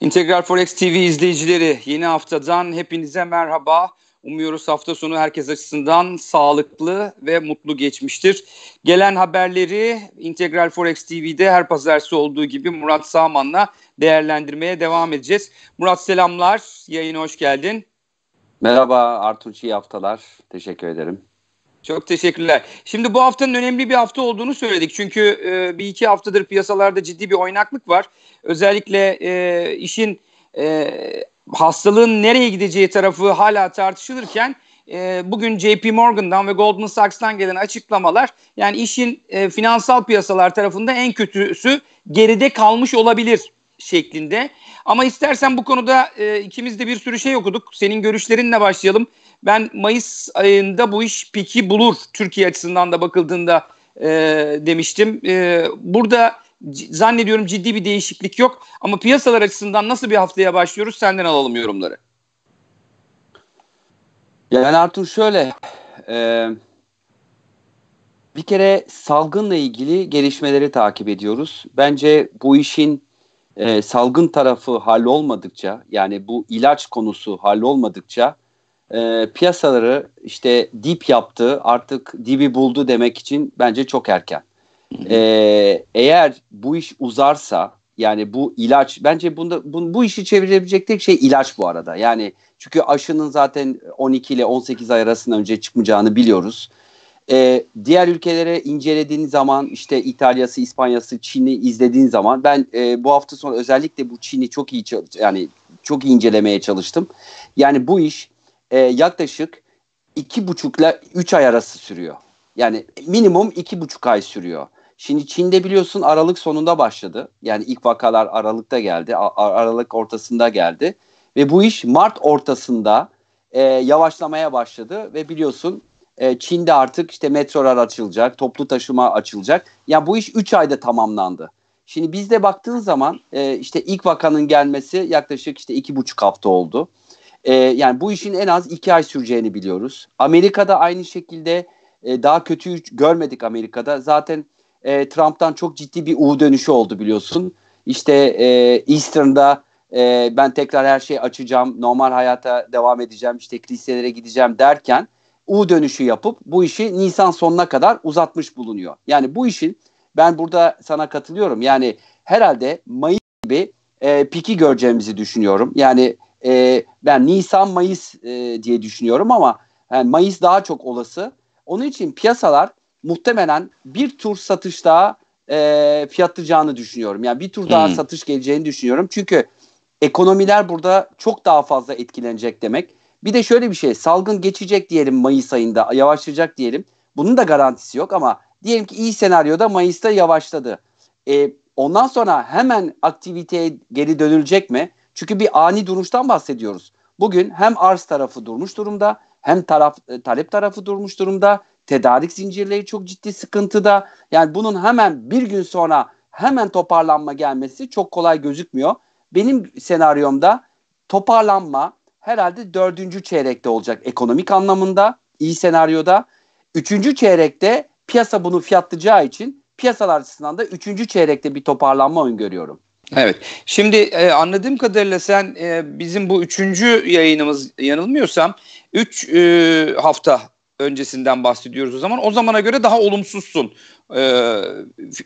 İntegral Forex TV izleyicileri yeni haftadan hepinize merhaba. Umuyoruz hafta sonu herkes açısından sağlıklı ve mutlu geçmiştir. Gelen haberleri İntegral Forex TV'de her pazartesi olduğu gibi Murat Sağman'la değerlendirmeye devam edeceğiz. Murat selamlar, yayına hoş geldin. Merhaba Artunç, iyi haftalar. Teşekkür ederim. Çok teşekkürler. Şimdi bu haftanın önemli bir hafta olduğunu söyledik. Çünkü e, bir iki haftadır piyasalarda ciddi bir oynaklık var. Özellikle e, işin e, hastalığın nereye gideceği tarafı hala tartışılırken e, bugün JP Morgan'dan ve Goldman Sachs'tan gelen açıklamalar yani işin e, finansal piyasalar tarafında en kötüsü geride kalmış olabilir şeklinde. Ama istersen bu konuda e, ikimiz de bir sürü şey okuduk. Senin görüşlerinle başlayalım. Ben Mayıs ayında bu iş piki bulur Türkiye açısından da bakıldığında e, demiştim. E, burada zannediyorum ciddi bir değişiklik yok ama piyasalar açısından nasıl bir haftaya başlıyoruz senden alalım yorumları. Yani Artur şöyle e, bir kere salgınla ilgili gelişmeleri takip ediyoruz. Bence bu işin e, salgın tarafı hallolmadıkça yani bu ilaç konusu hallolmadıkça olmadıkça e, piyasaları işte dip yaptı artık dibi buldu demek için bence çok erken. E, eğer bu iş uzarsa yani bu ilaç bence bunda bu, bu işi çevirebilecek tek şey ilaç bu arada. Yani çünkü aşının zaten 12 ile 18 ay arasında önce çıkmayacağını biliyoruz. Ee, diğer ülkelere incelediğin zaman işte İtalya'sı, İspanya'sı, Çin'i izlediğin zaman ben e, bu hafta sonu özellikle bu Çin'i çok iyi yani çok iyi incelemeye çalıştım. Yani bu iş e, yaklaşık iki buçukla üç ay arası sürüyor. Yani minimum iki buçuk ay sürüyor. Şimdi Çin'de biliyorsun Aralık sonunda başladı. Yani ilk vakalar Aralık'ta geldi. Ar- Aralık ortasında geldi. Ve bu iş Mart ortasında e, yavaşlamaya başladı. Ve biliyorsun e, Çin'de artık işte metrolar açılacak, toplu taşıma açılacak. Yani bu iş 3 ayda tamamlandı. Şimdi bizde baktığın zaman e, işte ilk vakanın gelmesi yaklaşık işte iki buçuk hafta oldu. E, yani bu işin en az iki ay süreceğini biliyoruz. Amerika'da aynı şekilde e, daha kötü görmedik Amerika'da. Zaten e, Trump'tan çok ciddi bir U dönüşü oldu biliyorsun. İşte e, Eastern'da e, ben tekrar her şeyi açacağım, normal hayata devam edeceğim, işte kiliselere gideceğim derken U dönüşü yapıp bu işi Nisan sonuna kadar uzatmış bulunuyor. Yani bu işin ben burada sana katılıyorum. Yani herhalde Mayıs gibi e, piki göreceğimizi düşünüyorum. Yani e, ee, ben Nisan Mayıs e, diye düşünüyorum ama yani Mayıs daha çok olası. Onun için piyasalar muhtemelen bir tur satış daha e, fiyatlayacağını düşünüyorum. Yani bir tur hmm. daha satış geleceğini düşünüyorum. Çünkü ekonomiler burada çok daha fazla etkilenecek demek. Bir de şöyle bir şey salgın geçecek diyelim Mayıs ayında yavaşlayacak diyelim. Bunun da garantisi yok ama diyelim ki iyi senaryoda Mayıs'ta yavaşladı. E, ondan sonra hemen aktiviteye geri dönülecek mi? Çünkü bir ani duruştan bahsediyoruz. Bugün hem arz tarafı durmuş durumda hem taraf e, talep tarafı durmuş durumda. Tedarik zincirleri çok ciddi sıkıntıda. Yani bunun hemen bir gün sonra hemen toparlanma gelmesi çok kolay gözükmüyor. Benim senaryomda toparlanma herhalde dördüncü çeyrekte olacak ekonomik anlamında iyi senaryoda. Üçüncü çeyrekte piyasa bunu fiyatlayacağı için piyasalar açısından da üçüncü çeyrekte bir toparlanma öngörüyorum. Evet. Şimdi e, anladığım kadarıyla sen e, bizim bu üçüncü yayınımız yanılmıyorsam üç e, hafta öncesinden bahsediyoruz o zaman. O zamana göre daha olumsuzsun. Ee,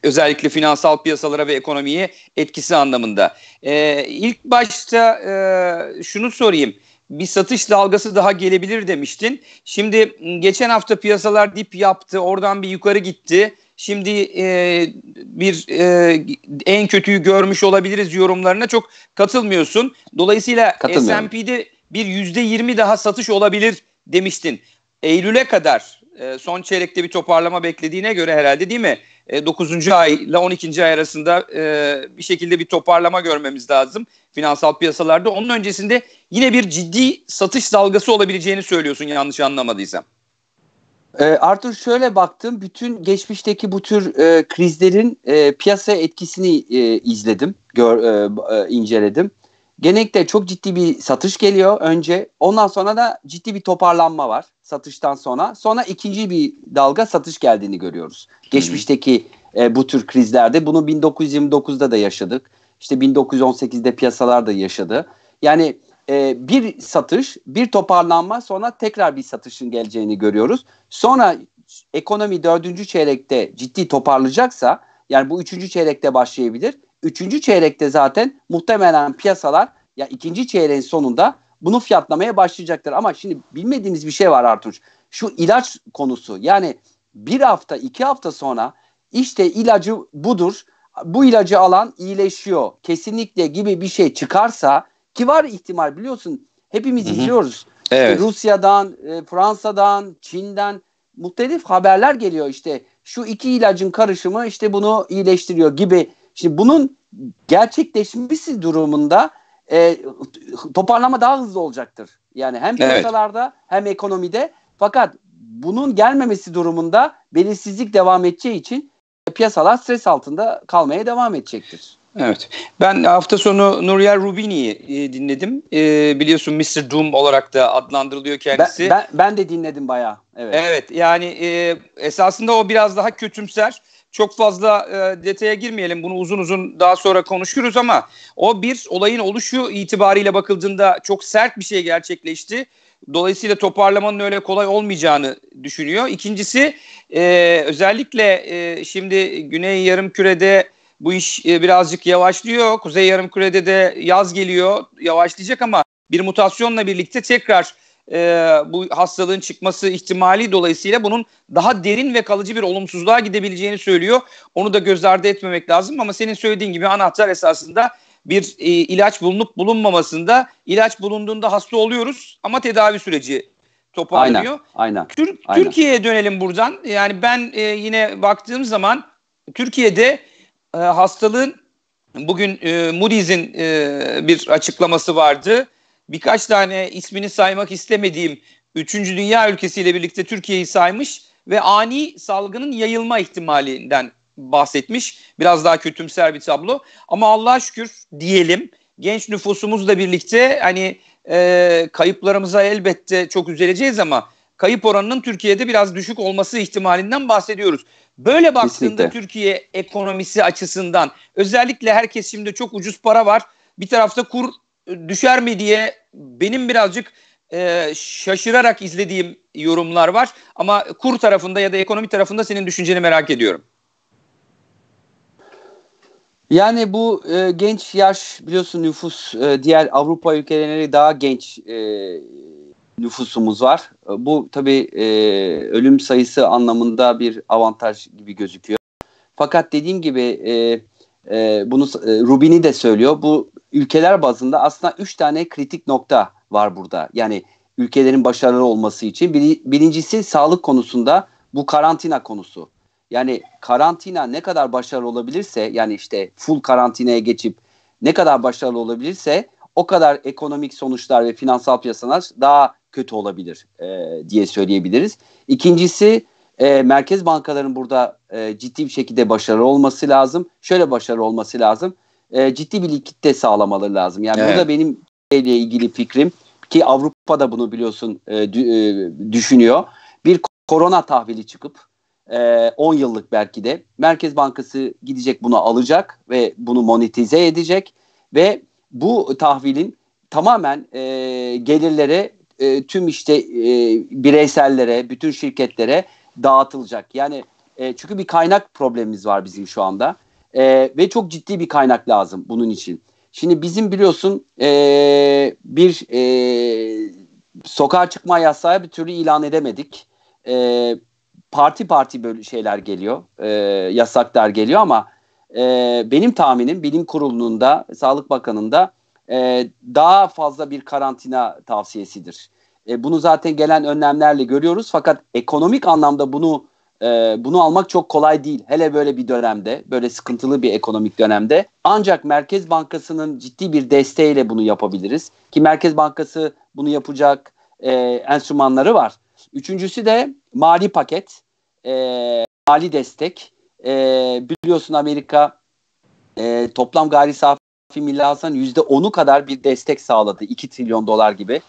özellikle finansal piyasalara ve ekonomiye etkisi anlamında. Ee, ilk başta e, şunu sorayım. Bir satış dalgası daha gelebilir demiştin. Şimdi geçen hafta piyasalar dip yaptı. Oradan bir yukarı gitti. Şimdi e, bir e, en kötüyü görmüş olabiliriz yorumlarına çok katılmıyorsun. Dolayısıyla S&P'de bir yüzde yirmi daha satış olabilir demiştin. Eylül'e kadar e, son çeyrekte bir toparlama beklediğine göre herhalde değil mi? E, 9. ay ile 12. ay arasında e, bir şekilde bir toparlama görmemiz lazım finansal piyasalarda. Onun öncesinde yine bir ciddi satış dalgası olabileceğini söylüyorsun yanlış anlamadıysam. E, Arthur şöyle baktım. Bütün geçmişteki bu tür e, krizlerin e, piyasa etkisini e, izledim, gör, e, e, inceledim. Genellikle çok ciddi bir satış geliyor önce. Ondan sonra da ciddi bir toparlanma var satıştan sonra. Sonra ikinci bir dalga satış geldiğini görüyoruz. Geçmişteki e, bu tür krizlerde bunu 1929'da da yaşadık. İşte 1918'de piyasalar da yaşadı. Yani e, bir satış, bir toparlanma sonra tekrar bir satışın geleceğini görüyoruz. Sonra ekonomi dördüncü çeyrekte ciddi toparlayacaksa yani bu üçüncü çeyrekte başlayabilir. Üçüncü çeyrekte zaten muhtemelen piyasalar ya ikinci çeyreğin sonunda bunu fiyatlamaya başlayacaktır. Ama şimdi bilmediğimiz bir şey var Artunç. Şu ilaç konusu yani bir hafta iki hafta sonra işte ilacı budur bu ilacı alan iyileşiyor kesinlikle gibi bir şey çıkarsa ki var ihtimal biliyorsun hepimiz izliyoruz. Evet. Rusya'dan, e, Fransa'dan, Çin'den muhtelif haberler geliyor işte. Şu iki ilacın karışımı işte bunu iyileştiriyor gibi. Şimdi bunun gerçekleşmesi durumunda e, toparlama daha hızlı olacaktır. Yani hem piyasalarda evet. hem ekonomide. Fakat bunun gelmemesi durumunda belirsizlik devam edeceği için piyasalar stres altında kalmaya devam edecektir. Evet. Ben hafta sonu Nuriel Rubini'yi e, dinledim. E, biliyorsun Mr. Doom olarak da adlandırılıyor kendisi. Ben, ben, ben de dinledim bayağı. Evet. Evet. Yani e, esasında o biraz daha kötümser. Çok fazla e, detaya girmeyelim. Bunu uzun uzun daha sonra konuşuruz ama o bir olayın oluşu itibariyle bakıldığında çok sert bir şey gerçekleşti. Dolayısıyla toparlamanın öyle kolay olmayacağını düşünüyor. İkincisi e, özellikle e, şimdi Güney Yarım Kürede bu iş e, birazcık yavaşlıyor. Kuzey Yarımküre'de de yaz geliyor. Yavaşlayacak ama bir mutasyonla birlikte tekrar e, bu hastalığın çıkması ihtimali dolayısıyla bunun daha derin ve kalıcı bir olumsuzluğa gidebileceğini söylüyor. Onu da göz ardı etmemek lazım ama senin söylediğin gibi anahtar esasında bir e, ilaç bulunup bulunmamasında ilaç bulunduğunda hasta oluyoruz ama tedavi süreci toparlıyor. Aynen, aynen, Tür aynen. Türkiye'ye dönelim buradan. Yani ben e, yine baktığım zaman Türkiye'de e, hastalığın bugün e, Moody's'in e, bir açıklaması vardı. Birkaç tane ismini saymak istemediğim 3. Dünya ülkesiyle birlikte Türkiye'yi saymış ve ani salgının yayılma ihtimalinden bahsetmiş. Biraz daha kötümser bir tablo ama Allah'a şükür diyelim genç nüfusumuzla birlikte hani e, kayıplarımıza elbette çok üzüleceğiz ama kayıp oranının Türkiye'de biraz düşük olması ihtimalinden bahsediyoruz. Böyle baktığında Kesinlikle. Türkiye ekonomisi açısından özellikle herkes şimdi çok ucuz para var. Bir tarafta kur e, düşer mi diye benim birazcık e, şaşırarak izlediğim yorumlar var. Ama kur tarafında ya da ekonomi tarafında senin düşünceni merak ediyorum. Yani bu e, genç yaş biliyorsun nüfus e, diğer Avrupa ülkeleri daha genç e, nüfusumuz var. E, bu tabii e, ölüm sayısı anlamında bir avantaj gibi gözüküyor. Fakat dediğim gibi e, e, bunu e, Rubini de söylüyor. Bu ülkeler bazında aslında üç tane kritik nokta var burada. Yani ülkelerin başarılı olması için. Bir, birincisi sağlık konusunda bu karantina konusu. Yani karantina ne kadar başarılı olabilirse yani işte full karantinaya geçip ne kadar başarılı olabilirse o kadar ekonomik sonuçlar ve finansal piyasalar daha kötü olabilir e, diye söyleyebiliriz. İkincisi e, merkez bankaların burada e, ciddi bir şekilde başarılı olması lazım. Şöyle başarılı olması lazım. E, ciddi bir likidite sağlamaları lazım. Yani evet. da benim ile ilgili fikrim ki Avrupa da bunu biliyorsun e, dü, e, düşünüyor. Bir korona tahvili çıkıp e, 10 yıllık belki de Merkez Bankası gidecek bunu alacak ve bunu monetize edecek ve bu tahvilin tamamen e, gelirlere e, tüm işte e, bireysellere, bütün şirketlere dağıtılacak. Yani e, çünkü bir kaynak problemimiz var bizim şu anda e, ve çok ciddi bir kaynak lazım bunun için. Şimdi bizim biliyorsun e, bir e, sokağa çıkma yasağı bir türlü ilan edemedik. E, parti parti böyle şeyler geliyor, e, yasaklar geliyor ama e, benim tahminim bilim kurulununda, Sağlık Bakanı'nda e, daha fazla bir karantina tavsiyesidir. E, bunu zaten gelen önlemlerle görüyoruz fakat ekonomik anlamda bunu e, bunu almak çok kolay değil. Hele böyle bir dönemde, böyle sıkıntılı bir ekonomik dönemde. Ancak Merkez Bankası'nın ciddi bir desteğiyle bunu yapabiliriz. Ki Merkez Bankası bunu yapacak e, enstrümanları var. Üçüncüsü de mali paket, e, mali destek e, biliyorsun Amerika e, toplam gayri safi milli hasılanın %10'u kadar bir destek sağladı. 2 trilyon dolar gibi.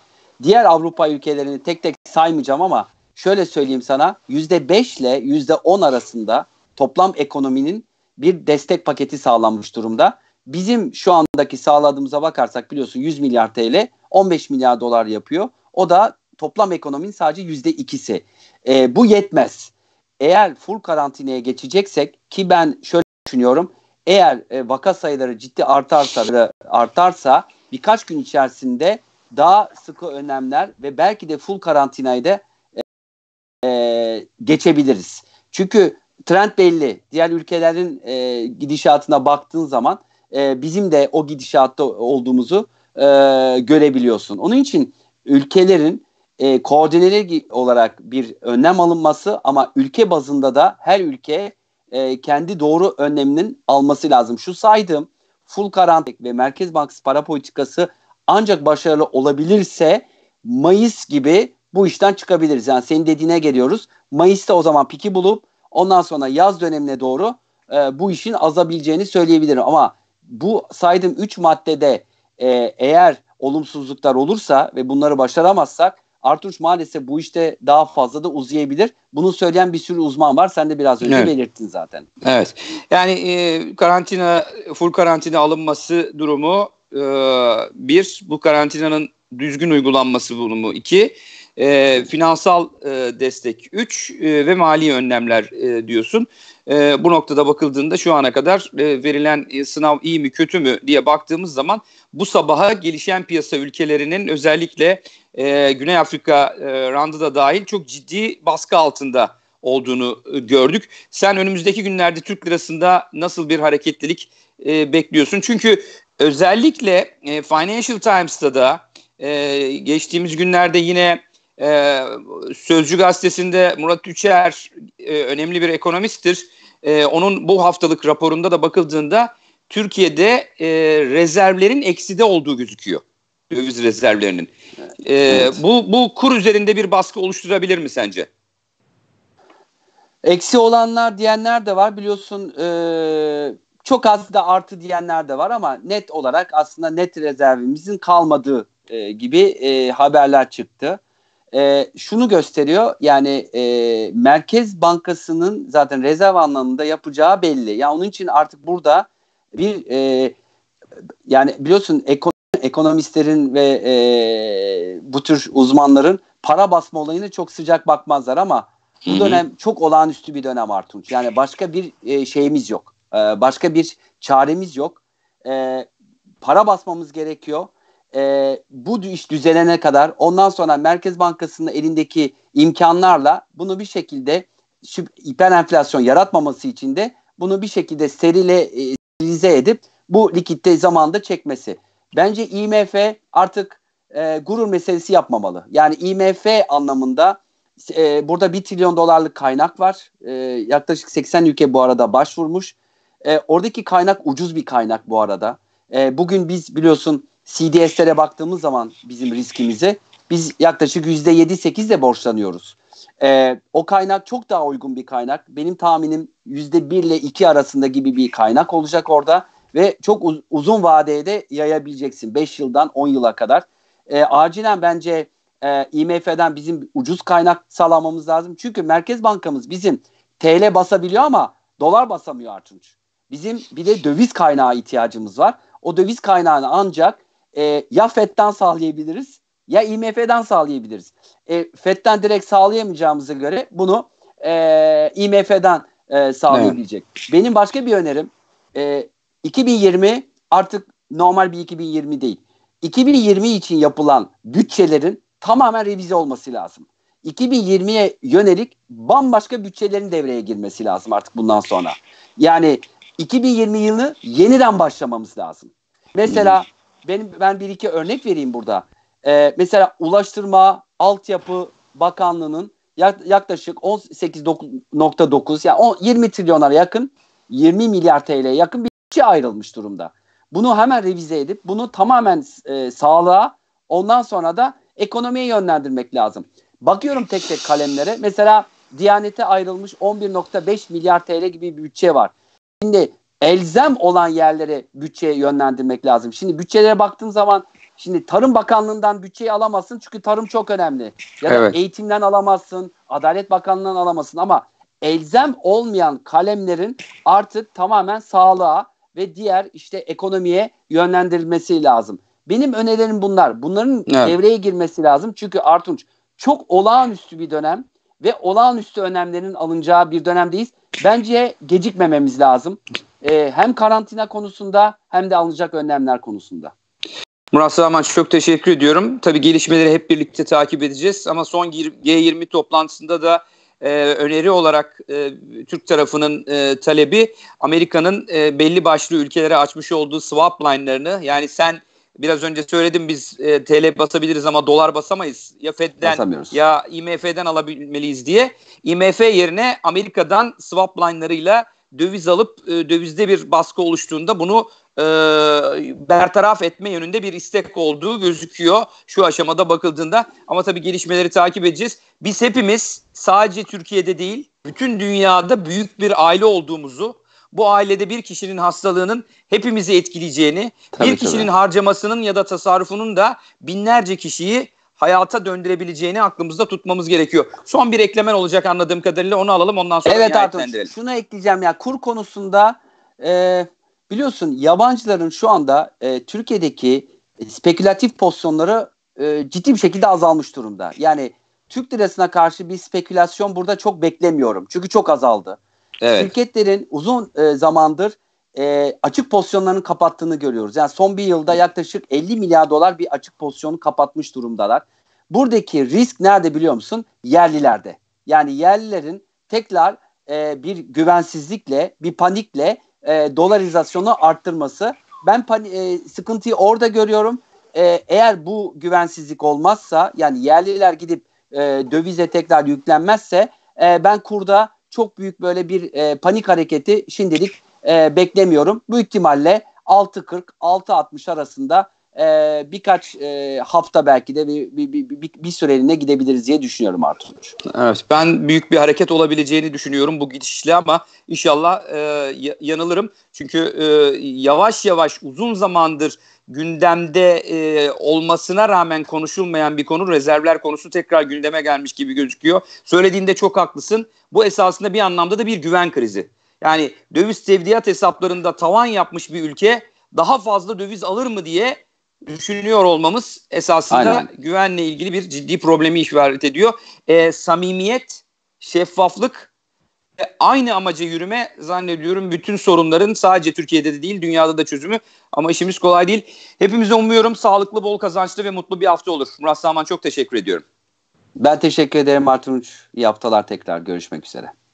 Diğer Avrupa ülkelerini tek tek saymayacağım ama şöyle söyleyeyim sana yüzde %5 ile on arasında toplam ekonominin bir destek paketi sağlanmış durumda. Bizim şu andaki sağladığımıza bakarsak biliyorsun 100 milyar TL 15 milyar dolar yapıyor. O da toplam ekonominin sadece %2'si. E, ee, bu yetmez eğer full karantinaya geçeceksek ki ben şöyle düşünüyorum. Eğer e, vaka sayıları ciddi artarsa artarsa birkaç gün içerisinde daha sıkı önlemler ve belki de full karantinayı da e, e, geçebiliriz. çünkü trend belli. Diğer ülkelerin e, gidişatına baktığın zaman e, bizim de o gidişatta olduğumuzu e, görebiliyorsun. Onun için ülkelerin e, koordineli olarak bir önlem alınması ama ülke bazında da her ülke e, kendi doğru önleminin alması lazım. Şu saydığım full karantin ve Merkez Bankası para politikası ancak başarılı olabilirse Mayıs gibi bu işten çıkabiliriz. Yani senin dediğine geliyoruz. Mayıs'ta o zaman piki bulup ondan sonra yaz dönemine doğru e, bu işin azabileceğini söyleyebilirim. Ama bu saydığım 3 maddede e, eğer olumsuzluklar olursa ve bunları başaramazsak Artur maalesef bu işte daha fazla da uzayabilir. Bunu söyleyen bir sürü uzman var. Sen de biraz önce evet. belirttin zaten. Evet. Yani e, karantina, full karantina alınması durumu e, bir, bu karantinanın düzgün uygulanması durumu iki, e, finansal e, destek 3 e, ve mali önlemler e, diyorsun. E, bu noktada bakıldığında şu ana kadar e, verilen e, sınav iyi mi kötü mü diye baktığımız zaman bu sabaha gelişen piyasa ülkelerinin özellikle e, Güney Afrika e, randı da dahil çok ciddi baskı altında olduğunu e, gördük. Sen önümüzdeki günlerde Türk lirasında nasıl bir hareketlilik e, bekliyorsun? Çünkü özellikle e, Financial Times'ta da e, geçtiğimiz günlerde yine e, Sözcü gazetesinde Murat Üçer e, önemli bir ekonomisttir. E, onun bu haftalık raporunda da bakıldığında Türkiye'de e, rezervlerin ekside olduğu gözüküyor. Döviz rezervlerinin. E, evet. bu, bu kur üzerinde bir baskı oluşturabilir mi sence? Eksi olanlar diyenler de var biliyorsun e, çok az da artı diyenler de var ama net olarak aslında net rezervimizin kalmadığı e, gibi e, haberler çıktı e, şunu gösteriyor yani e, Merkez Bankası'nın zaten rezerv anlamında yapacağı belli. Ya yani onun için artık burada bir e, yani biliyorsun ekonomistlerin ve e, bu tür uzmanların para basma olayına çok sıcak bakmazlar ama bu dönem çok olağanüstü bir dönem Artunç. Yani başka bir e, şeyimiz yok. E, başka bir çaremiz yok. E, para basmamız gerekiyor e, bu iş düzelene kadar ondan sonra Merkez Bankası'nın elindeki imkanlarla bunu bir şekilde hiper enflasyon yaratmaması için de bunu bir şekilde serile e, edip bu likitte zamanda çekmesi. Bence IMF artık e, gurur meselesi yapmamalı. Yani IMF anlamında e, burada 1 trilyon dolarlık kaynak var. E, yaklaşık 80 ülke bu arada başvurmuş. E, oradaki kaynak ucuz bir kaynak bu arada. E, bugün biz biliyorsun CDS'lere baktığımız zaman bizim riskimizi biz yaklaşık %7-8 de borçlanıyoruz. Ee, o kaynak çok daha uygun bir kaynak. Benim tahminim %1 ile 2 arasında gibi bir kaynak olacak orada. Ve çok uz- uzun vadeye de yayabileceksin. 5 yıldan 10 yıla kadar. Ee, acilen bence e, IMF'den bizim ucuz kaynak sağlamamız lazım. Çünkü Merkez Bankamız bizim TL basabiliyor ama dolar basamıyor Artunç. Bizim bir de döviz kaynağı ihtiyacımız var. O döviz kaynağını ancak e, ya FED'den sağlayabiliriz ya IMF'den sağlayabiliriz. E, FED'den direkt sağlayamayacağımıza göre bunu e, IMF'den e, sağlayabilecek. Evet. Benim başka bir önerim e, 2020 artık normal bir 2020 değil. 2020 için yapılan bütçelerin tamamen revize olması lazım. 2020'ye yönelik bambaşka bütçelerin devreye girmesi lazım artık bundan sonra. Yani 2020 yılını yeniden başlamamız lazım. Mesela hmm benim ben bir iki örnek vereyim burada. Ee, mesela Ulaştırma Altyapı Bakanlığı'nın yaklaşık 18.9 yani 20 trilyonlara yakın 20 milyar TL'ye yakın bir şey ayrılmış durumda. Bunu hemen revize edip bunu tamamen e, sağlığa ondan sonra da ekonomiye yönlendirmek lazım. Bakıyorum tek tek kalemlere. Mesela Diyanete ayrılmış 11.5 milyar TL gibi bir bütçe var. Şimdi elzem olan yerlere bütçe yönlendirmek lazım. Şimdi bütçelere baktığın zaman şimdi Tarım Bakanlığı'ndan bütçeyi alamazsın çünkü tarım çok önemli. Ya da evet. eğitimden alamazsın, Adalet Bakanlığı'ndan alamazsın ama elzem olmayan kalemlerin artık tamamen sağlığa ve diğer işte ekonomiye yönlendirilmesi lazım. Benim önerilerim bunlar. Bunların evet. devreye girmesi lazım. Çünkü Artunç çok olağanüstü bir dönem ve olağanüstü önemlerin alınacağı bir dönemdeyiz. Bence gecikmememiz lazım e, hem karantina konusunda hem de alınacak önlemler konusunda. Murat Sağman çok teşekkür ediyorum. Tabii gelişmeleri hep birlikte takip edeceğiz ama son G20 toplantısında da e, öneri olarak e, Türk tarafının e, talebi Amerika'nın e, belli başlı ülkelere açmış olduğu swap line'larını yani sen biraz önce söyledim biz e, TL basabiliriz ama dolar basamayız. Ya Fed'den ya IMF'den alabilmeliyiz diye. IMF yerine Amerika'dan swap line'larıyla döviz alıp e, dövizde bir baskı oluştuğunda bunu e, bertaraf etme yönünde bir istek olduğu gözüküyor şu aşamada bakıldığında. Ama tabii gelişmeleri takip edeceğiz. Biz hepimiz sadece Türkiye'de değil bütün dünyada büyük bir aile olduğumuzu bu ailede bir kişinin hastalığının hepimizi etkileyeceğini, tabii, bir kişinin tabii. harcamasının ya da tasarrufunun da binlerce kişiyi hayata döndürebileceğini aklımızda tutmamız gerekiyor. Son bir eklemen olacak anladığım kadarıyla onu alalım ondan sonra evet, Artur. Şunu ekleyeceğim ya yani kur konusunda e, biliyorsun yabancıların şu anda e, Türkiye'deki spekülatif pozisyonları e, ciddi bir şekilde azalmış durumda. Yani Türk lirasına karşı bir spekülasyon burada çok beklemiyorum. Çünkü çok azaldı. Evet. Şirketlerin uzun e, zamandır e, açık pozisyonlarının kapattığını görüyoruz. Yani son bir yılda yaklaşık 50 milyar dolar bir açık pozisyonu kapatmış durumdalar. Buradaki risk nerede biliyor musun? Yerlilerde. Yani yerlilerin tekrar e, bir güvensizlikle, bir panikle e, dolarizasyonu arttırması. Ben e, sıkıntıyı orada görüyorum. E, eğer bu güvensizlik olmazsa, yani yerliler gidip e, dövize tekrar yüklenmezse, e, ben kurda çok büyük böyle bir e, panik hareketi şimdilik e, beklemiyorum. Bu ihtimalle 6.40-6.60 arasında e, birkaç e, hafta belki de bir, bir, bir, bir, bir süreliğine gidebiliriz diye düşünüyorum Artur. Evet ben büyük bir hareket olabileceğini düşünüyorum bu gidişle ama inşallah e, yanılırım. Çünkü e, yavaş yavaş uzun zamandır gündemde e, olmasına rağmen konuşulmayan bir konu rezervler konusu tekrar gündeme gelmiş gibi gözüküyor. Söylediğinde çok haklısın. Bu esasında bir anlamda da bir güven krizi. Yani döviz tevdiat hesaplarında tavan yapmış bir ülke daha fazla döviz alır mı diye düşünüyor olmamız esasında Aynen. güvenle ilgili bir ciddi problemi işaret ediyor. E, samimiyet, şeffaflık e, aynı amaca yürüme zannediyorum bütün sorunların sadece Türkiye'de de değil dünyada da çözümü ama işimiz kolay değil. Hepimize umuyorum sağlıklı, bol kazançlı ve mutlu bir hafta olur. Murat Saman çok teşekkür ediyorum. Ben teşekkür ederim Artunç. İyi haftalar tekrar görüşmek üzere.